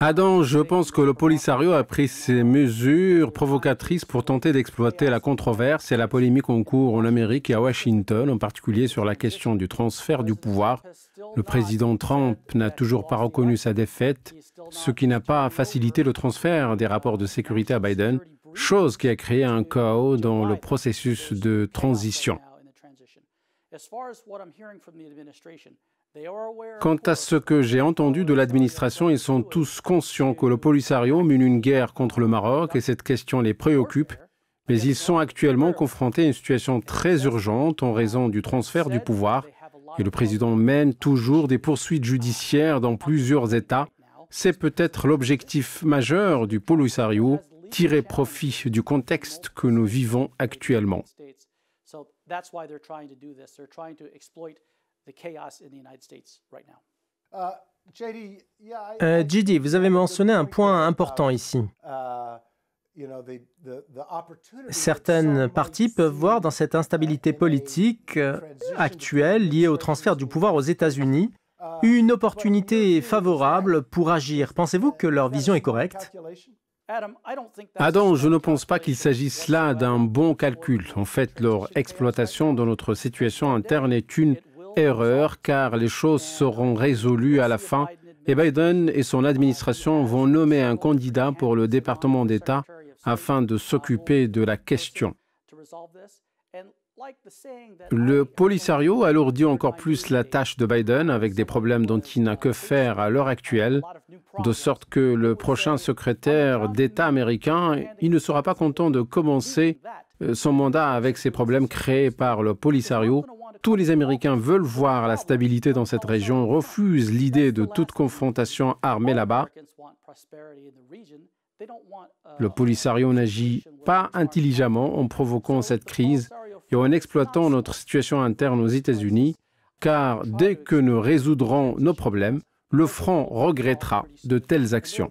Adam, je pense que le Polisario a pris ses mesures provocatrices pour tenter d'exploiter la controverse et la polémique en cours en Amérique et à Washington, en particulier sur la question du transfert du pouvoir. Le président Trump n'a toujours pas reconnu sa défaite, ce qui n'a pas facilité le transfert des rapports de sécurité à Biden, chose qui a créé un chaos dans le processus de transition. Quant à ce que j'ai entendu de l'administration, ils sont tous conscients que le Polisario mène une guerre contre le Maroc et cette question les préoccupe, mais ils sont actuellement confrontés à une situation très urgente en raison du transfert du pouvoir et le président mène toujours des poursuites judiciaires dans plusieurs États. C'est peut-être l'objectif majeur du Polisario, tirer profit du contexte que nous vivons actuellement the chaos JD, uh, euh, vous avez mentionné un point important ici. Uh, Certaines parties peuvent voir dans cette instabilité politique euh, actuelle liée au transfert du pouvoir aux États-Unis uh, une opportunité favorable pour agir. Pensez-vous que leur vision est correcte Adam, je ne pense pas qu'il s'agisse là d'un bon calcul. En fait, leur exploitation de notre situation interne est une erreur car les choses seront résolues à la fin et Biden et son administration vont nommer un candidat pour le département d'État afin de s'occuper de la question. Le Polisario alourdit encore plus la tâche de Biden avec des problèmes dont il n'a que faire à l'heure actuelle, de sorte que le prochain secrétaire d'État américain, il ne sera pas content de commencer euh, son mandat avec ces problèmes créés par le Polisario tous les Américains veulent voir la stabilité dans cette région, refusent l'idée de toute confrontation armée là-bas. Le Polisario n'agit pas intelligemment en provoquant cette crise et en exploitant notre situation interne aux États-Unis, car dès que nous résoudrons nos problèmes, le Front regrettera de telles actions.